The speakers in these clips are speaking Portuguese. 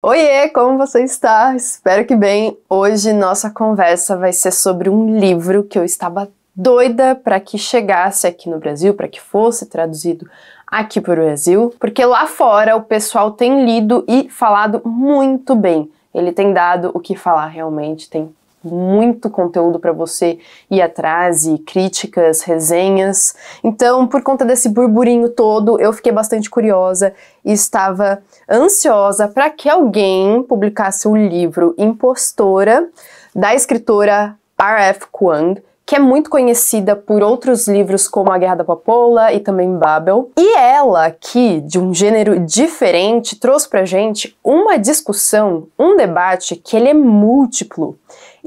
Oiê, como você está? Espero que bem. Hoje nossa conversa vai ser sobre um livro que eu estava doida para que chegasse aqui no Brasil, para que fosse traduzido aqui para o Brasil, porque lá fora o pessoal tem lido e falado muito bem. Ele tem dado o que falar realmente, tem muito conteúdo para você ir atrás e críticas, resenhas. Então, por conta desse burburinho todo, eu fiquei bastante curiosa e estava ansiosa para que alguém publicasse o um livro Impostora da escritora R.F. Kuang, que é muito conhecida por outros livros como A Guerra da Papoula e também Babel. E ela aqui, de um gênero diferente, trouxe pra gente uma discussão, um debate que ele é múltiplo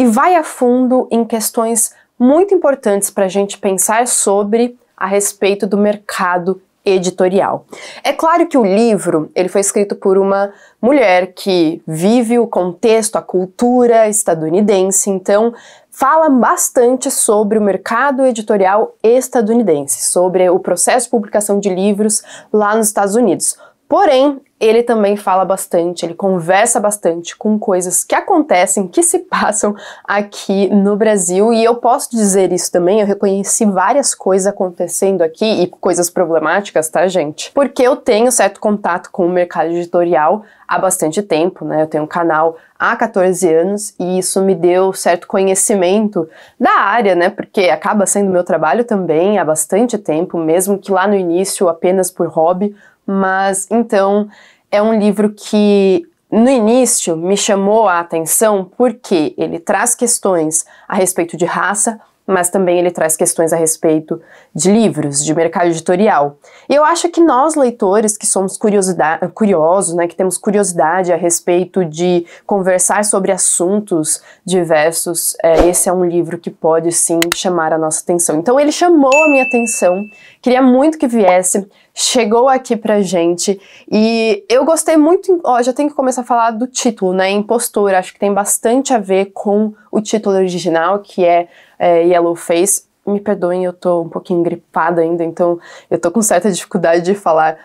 e vai a fundo em questões muito importantes para a gente pensar sobre a respeito do mercado editorial. É claro que o livro ele foi escrito por uma mulher que vive o contexto, a cultura estadunidense, então fala bastante sobre o mercado editorial estadunidense, sobre o processo de publicação de livros lá nos Estados Unidos. Porém, ele também fala bastante, ele conversa bastante com coisas que acontecem, que se passam aqui no Brasil, e eu posso dizer isso também, eu reconheci várias coisas acontecendo aqui e coisas problemáticas, tá, gente? Porque eu tenho certo contato com o mercado editorial há bastante tempo, né? Eu tenho um canal há 14 anos e isso me deu certo conhecimento da área, né? Porque acaba sendo meu trabalho também há bastante tempo, mesmo que lá no início apenas por hobby, mas então é um livro que no início me chamou a atenção porque ele traz questões a respeito de raça, mas também ele traz questões a respeito de livros, de mercado editorial. E eu acho que nós, leitores, que somos curiosos, né, que temos curiosidade a respeito de conversar sobre assuntos diversos, é, esse é um livro que pode sim chamar a nossa atenção. Então ele chamou a minha atenção, queria muito que viesse, chegou aqui pra gente e eu gostei muito, ó, já tem que começar a falar do título, né, Impostor, acho que tem bastante a ver com o título original, que é é, Yellowface. Me perdoem, eu tô um pouquinho gripada ainda, então eu tô com certa dificuldade de falar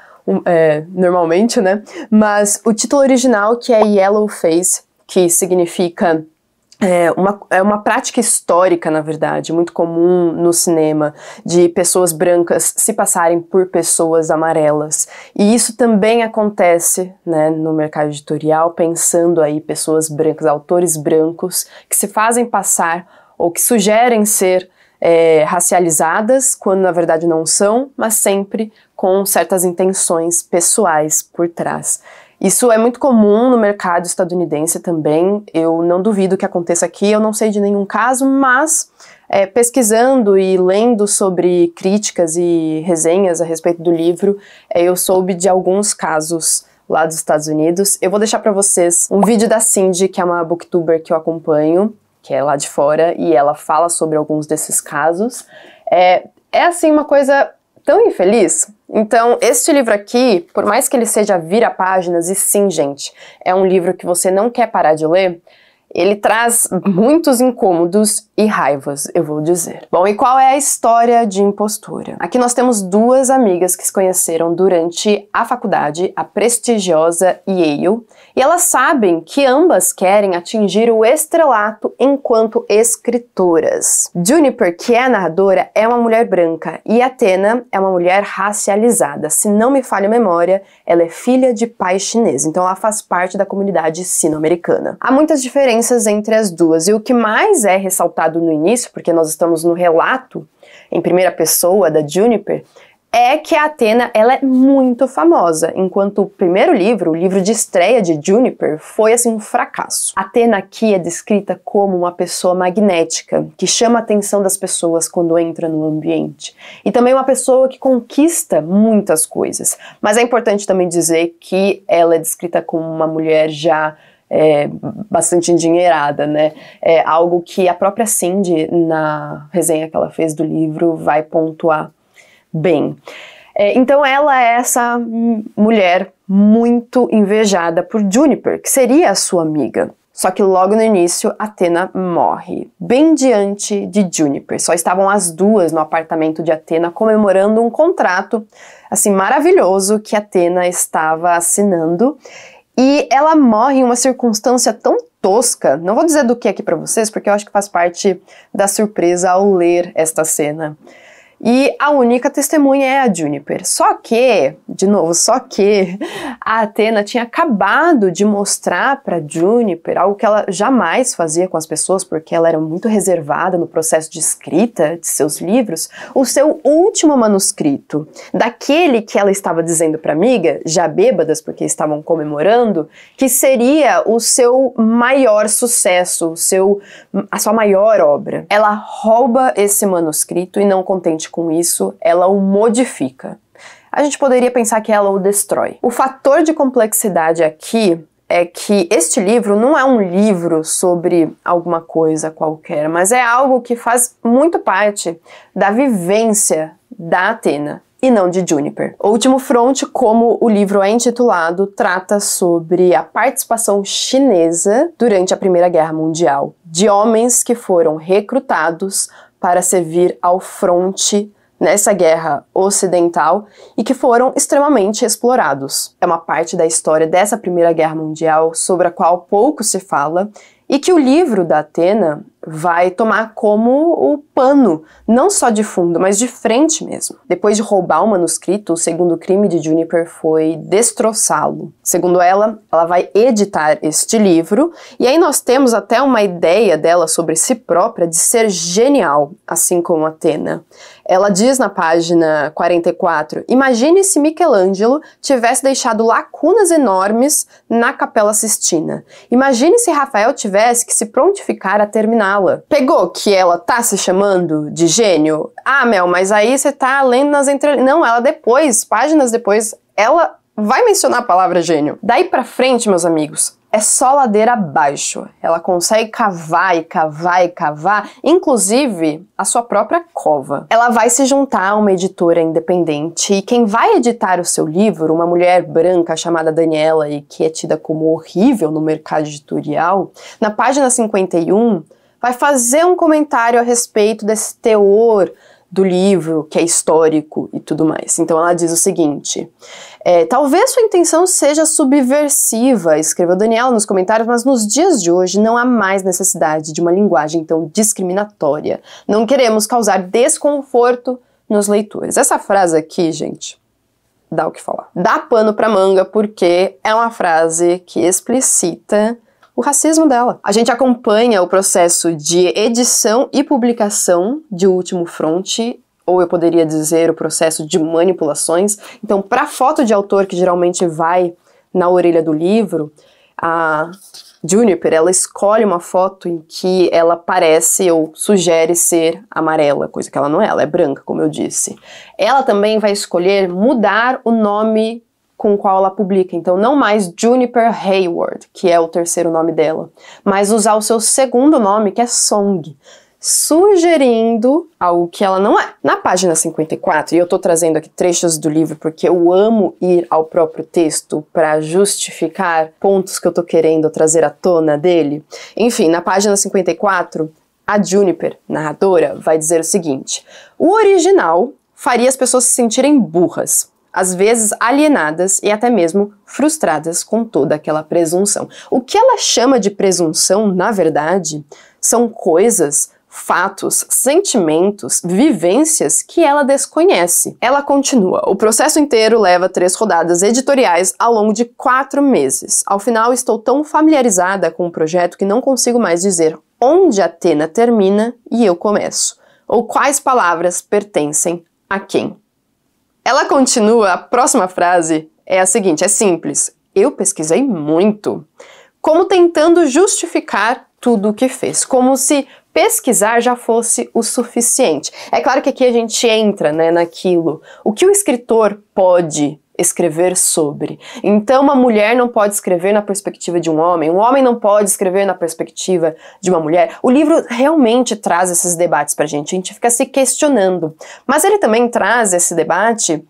é, normalmente, né? Mas o título original, que é Yellowface, que significa é uma, é uma prática histórica, na verdade, muito comum no cinema, de pessoas brancas se passarem por pessoas amarelas. E isso também acontece né, no mercado editorial, pensando aí pessoas brancas, autores brancos, que se fazem passar ou que sugerem ser é, racializadas, quando na verdade não são, mas sempre com certas intenções pessoais por trás. Isso é muito comum no mercado estadunidense também, eu não duvido que aconteça aqui, eu não sei de nenhum caso, mas é, pesquisando e lendo sobre críticas e resenhas a respeito do livro, é, eu soube de alguns casos lá dos Estados Unidos. Eu vou deixar para vocês um vídeo da Cindy, que é uma booktuber que eu acompanho, que é lá de fora, e ela fala sobre alguns desses casos. É, é assim uma coisa tão infeliz. Então, este livro aqui, por mais que ele seja vira-páginas, e sim, gente, é um livro que você não quer parar de ler, ele traz muitos incômodos e raivas, eu vou dizer. Bom, e qual é a história de impostura? Aqui nós temos duas amigas que se conheceram durante a faculdade, a prestigiosa Yale, e elas sabem que ambas querem atingir o estrelato enquanto escritoras. Juniper, que é a narradora, é uma mulher branca e Athena é uma mulher racializada. Se não me falha a memória, ela é filha de pai chinês, então ela faz parte da comunidade sino-americana. Há muitas diferenças diferenças entre as duas. E o que mais é ressaltado no início, porque nós estamos no relato em primeira pessoa da Juniper, é que a Atena ela é muito famosa, enquanto o primeiro livro, o livro de estreia de Juniper, foi assim um fracasso. Atena aqui é descrita como uma pessoa magnética, que chama a atenção das pessoas quando entra no ambiente, e também uma pessoa que conquista muitas coisas. Mas é importante também dizer que ela é descrita como uma mulher já é, bastante endinheirada, né? É algo que a própria Cindy, na resenha que ela fez do livro, vai pontuar bem. É, então ela é essa mulher muito invejada por Juniper, que seria a sua amiga. Só que logo no início, Atena morre, bem diante de Juniper. Só estavam as duas no apartamento de Atena comemorando um contrato assim maravilhoso que Atena estava assinando e ela morre em uma circunstância tão tosca, não vou dizer do que é aqui para vocês, porque eu acho que faz parte da surpresa ao ler esta cena e a única testemunha é a Juniper. Só que, de novo, só que a Atena tinha acabado de mostrar para Juniper algo que ela jamais fazia com as pessoas, porque ela era muito reservada no processo de escrita de seus livros, o seu último manuscrito, daquele que ela estava dizendo para amiga, já bêbadas porque estavam comemorando, que seria o seu maior sucesso, o seu a sua maior obra. Ela rouba esse manuscrito e não contente com isso, ela o modifica. A gente poderia pensar que ela o destrói. O fator de complexidade aqui é que este livro não é um livro sobre alguma coisa qualquer, mas é algo que faz muito parte da vivência da Atena e não de Juniper. O último fronte, como o livro é intitulado, trata sobre a participação chinesa durante a Primeira Guerra Mundial de homens que foram recrutados para servir ao fronte nessa guerra ocidental e que foram extremamente explorados. É uma parte da história dessa Primeira Guerra Mundial sobre a qual pouco se fala e que o livro da Atena vai tomar como o pano, não só de fundo, mas de frente mesmo. Depois de roubar o manuscrito, o segundo crime de Juniper foi destroçá-lo. Segundo ela, ela vai editar este livro, e aí nós temos até uma ideia dela sobre si própria de ser genial, assim como Atena. Ela diz na página 44: Imagine se Michelangelo tivesse deixado lacunas enormes na Capela Sistina. Imagine se Rafael tivesse que se prontificar a terminá-la. Pegou que ela tá se chamando de gênio? Ah, Mel, mas aí você tá lendo nas entrelinhas. Não, ela depois, páginas depois, ela vai mencionar a palavra gênio. Daí para frente, meus amigos, é só ladeira abaixo. Ela consegue cavar e cavar e cavar, inclusive a sua própria cova. Ela vai se juntar a uma editora independente e quem vai editar o seu livro, uma mulher branca chamada Daniela e que é tida como horrível no mercado editorial, na página 51 vai fazer um comentário a respeito desse teor do livro, que é histórico e tudo mais. Então ela diz o seguinte: é, talvez sua intenção seja subversiva, escreveu Daniela nos comentários, mas nos dias de hoje não há mais necessidade de uma linguagem tão discriminatória. Não queremos causar desconforto nos leitores. Essa frase aqui, gente, dá o que falar. Dá pano pra manga porque é uma frase que explicita o racismo dela. A gente acompanha o processo de edição e publicação de Último Fronte ou eu poderia dizer o processo de manipulações. Então, para a foto de autor que geralmente vai na orelha do livro, a Juniper, ela escolhe uma foto em que ela parece ou sugere ser amarela, coisa que ela não é, ela é branca, como eu disse. Ela também vai escolher mudar o nome com o qual ela publica. Então, não mais Juniper Hayward, que é o terceiro nome dela, mas usar o seu segundo nome, que é Song, sugerindo algo que ela não é. Na página 54, e eu estou trazendo aqui trechos do livro porque eu amo ir ao próprio texto para justificar pontos que eu estou querendo trazer à tona dele. Enfim, na página 54. A Juniper, narradora, vai dizer o seguinte: o original faria as pessoas se sentirem burras às vezes alienadas e até mesmo frustradas com toda aquela presunção. O que ela chama de presunção, na verdade, são coisas fatos, sentimentos, vivências que ela desconhece. Ela continua: o processo inteiro leva três rodadas editoriais ao longo de quatro meses. Ao final, estou tão familiarizada com o projeto que não consigo mais dizer onde Atena termina e eu começo, ou quais palavras pertencem a quem. Ela continua, a próxima frase é a seguinte: é simples. Eu pesquisei muito. Como tentando justificar tudo o que fez, como se pesquisar já fosse o suficiente. É claro que aqui a gente entra né, naquilo. O que o escritor pode escrever sobre. Então, uma mulher não pode escrever na perspectiva de um homem, um homem não pode escrever na perspectiva de uma mulher. O livro realmente traz esses debates para a gente, a gente fica se questionando. Mas ele também traz esse debate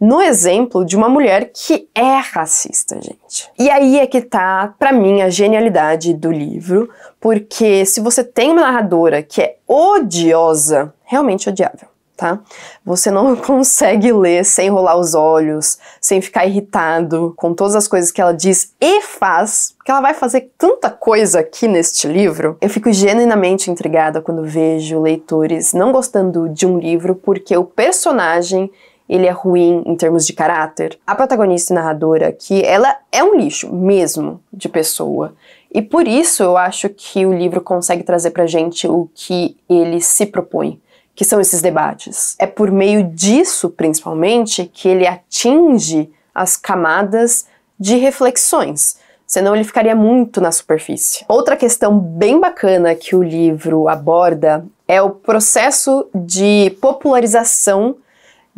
no exemplo de uma mulher que é racista, gente. E aí é que tá, para mim, a genialidade do livro, porque se você tem uma narradora que é odiosa, realmente odiável tá? Você não consegue ler sem rolar os olhos, sem ficar irritado com todas as coisas que ela diz e faz, porque ela vai fazer tanta coisa aqui neste livro. Eu fico genuinamente intrigada quando vejo leitores não gostando de um livro porque o personagem ele é ruim em termos de caráter. A protagonista e narradora aqui, ela é um lixo mesmo de pessoa. E por isso eu acho que o livro consegue trazer pra gente o que ele se propõe que são esses debates. É por meio disso, principalmente, que ele atinge as camadas de reflexões, senão ele ficaria muito na superfície. Outra questão bem bacana que o livro aborda é o processo de popularização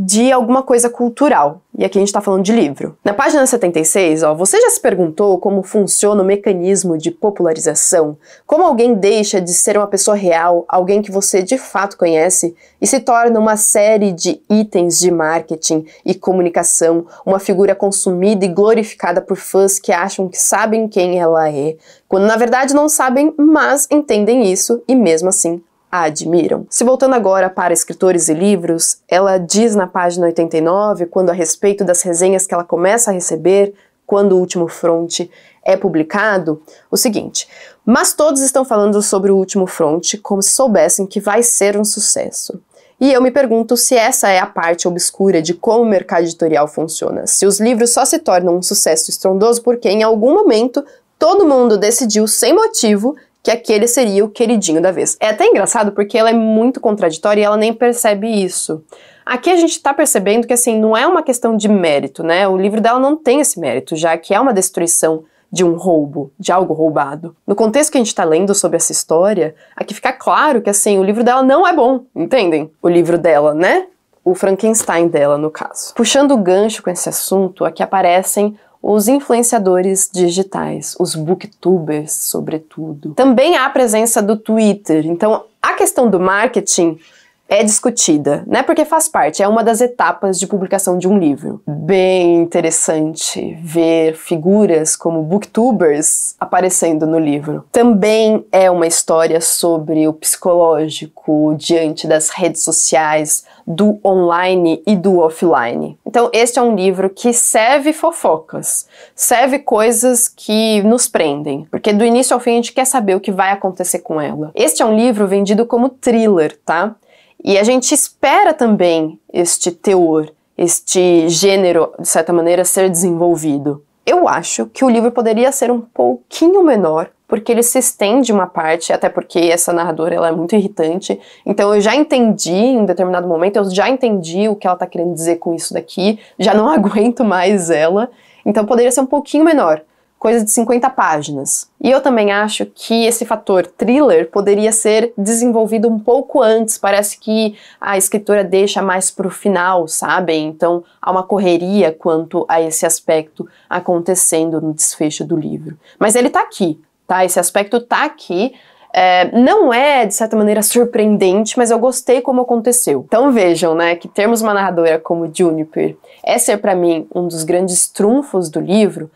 de alguma coisa cultural. E aqui a gente está falando de livro. Na página 76, ó, você já se perguntou como funciona o mecanismo de popularização? Como alguém deixa de ser uma pessoa real, alguém que você de fato conhece, e se torna uma série de itens de marketing e comunicação, uma figura consumida e glorificada por fãs que acham que sabem quem ela é, quando na verdade não sabem, mas entendem isso e mesmo assim a admiram. Se voltando agora para escritores e livros, ela diz na página 89, quando a respeito das resenhas que ela começa a receber, quando o último fronte é publicado, o seguinte: mas todos estão falando sobre o último fronte como se soubessem que vai ser um sucesso. E eu me pergunto se essa é a parte obscura de como o mercado editorial funciona. Se os livros só se tornam um sucesso estrondoso porque em algum momento todo mundo decidiu sem motivo que aquele seria o queridinho da vez. É até engraçado porque ela é muito contraditória e ela nem percebe isso. Aqui a gente está percebendo que assim não é uma questão de mérito, né? O livro dela não tem esse mérito, já que é uma destruição de um roubo, de algo roubado. No contexto que a gente está lendo sobre essa história, aqui fica claro que assim o livro dela não é bom, entendem? O livro dela, né? O Frankenstein dela, no caso. Puxando o gancho com esse assunto, aqui aparecem os influenciadores digitais, os booktubers, sobretudo. Também há a presença do Twitter. Então, a questão do marketing é discutida, né? Porque faz parte, é uma das etapas de publicação de um livro. Bem interessante ver figuras como booktubers aparecendo no livro. Também é uma história sobre o psicológico diante das redes sociais, do online e do offline. Então, este é um livro que serve fofocas, serve coisas que nos prendem, porque do início ao fim a gente quer saber o que vai acontecer com ela. Este é um livro vendido como thriller, tá? E a gente espera também este teor, este gênero, de certa maneira, ser desenvolvido. Eu acho que o livro poderia ser um pouquinho menor, porque ele se estende uma parte, até porque essa narradora ela é muito irritante. Então eu já entendi em determinado momento, eu já entendi o que ela está querendo dizer com isso daqui, já não aguento mais ela. Então poderia ser um pouquinho menor coisa de 50 páginas. E eu também acho que esse fator thriller poderia ser desenvolvido um pouco antes. Parece que a escritora deixa mais para o final, sabem? Então há uma correria quanto a esse aspecto acontecendo no desfecho do livro. Mas ele está aqui, tá? Esse aspecto está aqui. É, não é, de certa maneira, surpreendente, mas eu gostei como aconteceu. Então vejam, né, que termos uma narradora como Juniper é ser para mim um dos grandes trunfos do livro,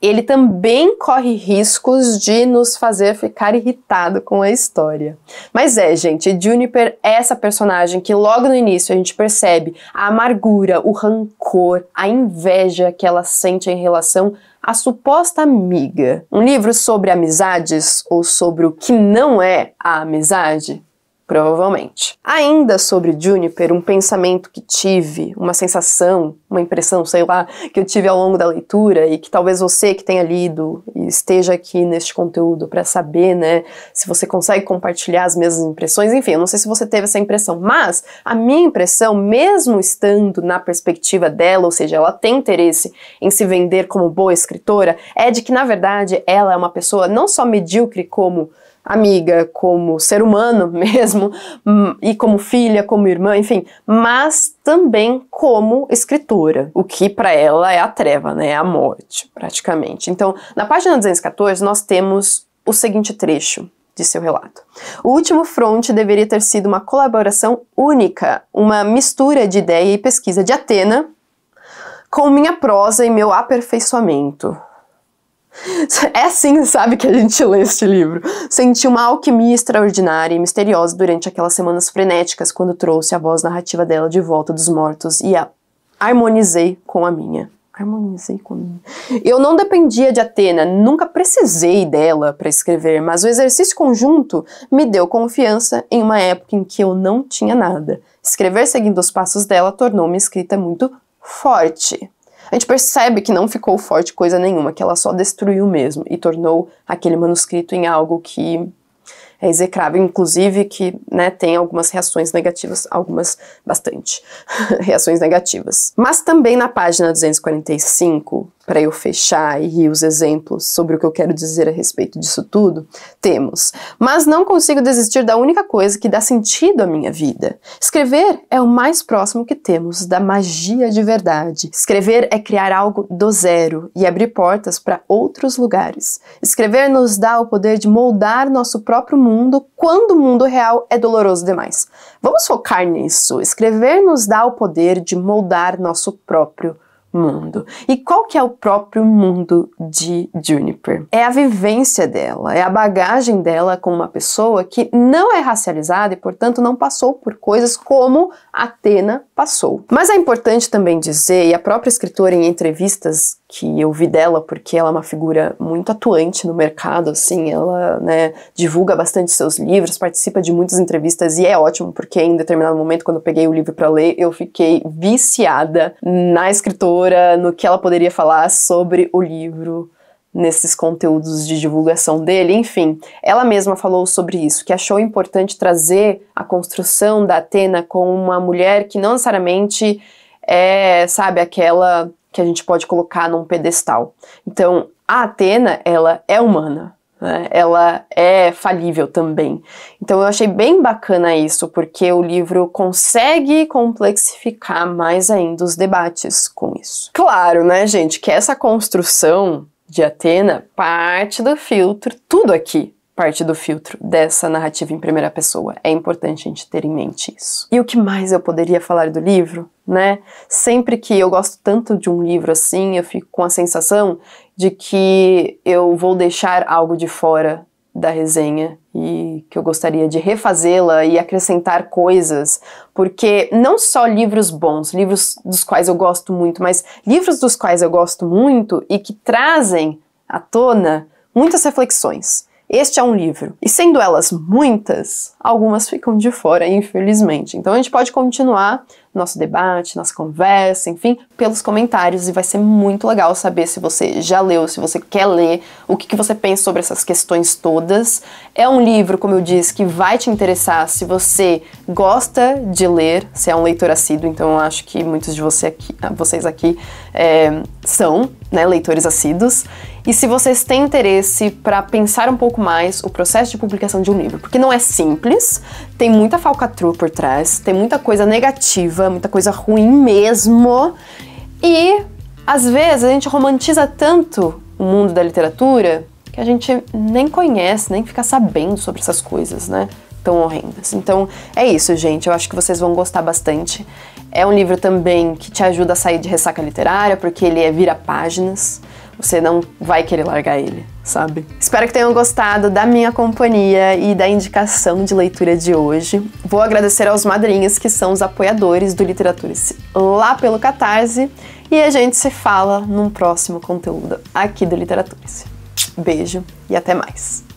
ele também corre riscos de nos fazer ficar irritado com a história. Mas é, gente, Juniper é essa personagem que logo no início a gente percebe a amargura, o rancor, a inveja que ela sente em relação à Suposta Amiga. Um livro sobre amizades ou sobre o que não é a amizade Provavelmente. Ainda sobre Juniper, um pensamento que tive, uma sensação, uma impressão, sei lá, que eu tive ao longo da leitura e que talvez você que tenha lido e esteja aqui neste conteúdo para saber, né, se você consegue compartilhar as mesmas impressões. Enfim, eu não sei se você teve essa impressão, mas a minha impressão, mesmo estando na perspectiva dela, ou seja, ela tem interesse em se vender como boa escritora, é de que na verdade ela é uma pessoa não só medíocre como amiga, como ser humano mesmo, hum, e como filha, como irmã, enfim, mas também como escritora, o que para ela é a treva, né, é a morte, praticamente. Então, na página 214, nós temos o seguinte trecho de seu relato. O último fronte deveria ter sido uma colaboração única, uma mistura de ideia e pesquisa de Atena com minha prosa e meu aperfeiçoamento. É assim, sabe, que a gente lê este livro. Senti uma alquimia extraordinária e misteriosa durante aquelas semanas frenéticas quando trouxe a voz narrativa dela de volta dos mortos e a harmonizei com a minha. Harmonizei com a minha. Eu não dependia de Atena, nunca precisei dela para escrever, mas o exercício conjunto me deu confiança em uma época em que eu não tinha nada. Escrever seguindo os passos dela tornou minha escrita muito forte. A gente percebe que não ficou forte coisa nenhuma, que ela só destruiu mesmo e tornou aquele manuscrito em algo que é execrável, inclusive que né, tem algumas reações negativas, algumas bastante reações negativas. Mas também na página 245 para eu fechar e os exemplos sobre o que eu quero dizer a respeito disso tudo, temos. Mas não consigo desistir da única coisa que dá sentido à minha vida. Escrever é o mais próximo que temos da magia de verdade. Escrever é criar algo do zero e abrir portas para outros lugares. Escrever nos dá o poder de moldar nosso próprio mundo quando o mundo real é doloroso demais. Vamos focar nisso. Escrever nos dá o poder de moldar nosso próprio mundo mundo. E qual que é o próprio mundo de Juniper? É a vivência dela, é a bagagem dela com uma pessoa que não é racializada e, portanto, não passou por coisas como Atena passou. Mas é importante também dizer, e a própria escritora em entrevistas que eu vi dela, porque ela é uma figura muito atuante no mercado, assim, ela né, divulga bastante seus livros, participa de muitas entrevistas e é ótimo, porque em determinado momento, quando eu peguei o livro para ler, eu fiquei viciada na escritora, no que ela poderia falar sobre o livro nesses conteúdos de divulgação dele, enfim, ela mesma falou sobre isso, que achou importante trazer a construção da Atena com uma mulher que não necessariamente é, sabe, aquela que a gente pode colocar num pedestal. Então, a Atena, ela é humana, né? ela é falível também. Então, eu achei bem bacana isso, porque o livro consegue complexificar mais ainda os debates com isso. Claro, né, gente, que essa construção de Atena parte do filtro, tudo aqui parte do filtro dessa narrativa em primeira pessoa. É importante a gente ter em mente isso. E o que mais eu poderia falar do livro, né? Sempre que eu gosto tanto de um livro assim, eu fico com a sensação de que eu vou deixar algo de fora da resenha e que eu gostaria de refazê-la e acrescentar coisas, porque não só livros bons, livros dos quais eu gosto muito, mas livros dos quais eu gosto muito e que trazem à tona muitas reflexões. Este é um livro. E sendo elas muitas, algumas ficam de fora, infelizmente. Então a gente pode continuar nosso debate, nossa conversa, enfim, pelos comentários e vai ser muito legal saber se você já leu, se você quer ler, o que, que você pensa sobre essas questões todas. É um livro, como eu disse, que vai te interessar se você gosta de ler, se é um leitor assíduo, então eu acho que muitos de você aqui, vocês aqui é, são né, leitores assíduos. E se vocês têm interesse para pensar um pouco mais o processo de publicação de um livro, porque não é simples, tem muita falcatrua por trás, tem muita coisa negativa, muita coisa ruim mesmo. E às vezes a gente romantiza tanto o mundo da literatura que a gente nem conhece, nem fica sabendo sobre essas coisas, né? Tão horrendas. Então é isso, gente. Eu acho que vocês vão gostar bastante. É um livro também que te ajuda a sair de ressaca literária, porque ele é vira páginas. Você não vai querer largar ele, sabe? Espero que tenham gostado da minha companhia e da indicação de leitura de hoje. Vou agradecer aos madrinhos que são os apoiadores do Literaturice lá pelo Catarse. E a gente se fala num próximo conteúdo aqui do Literaturice. Beijo e até mais!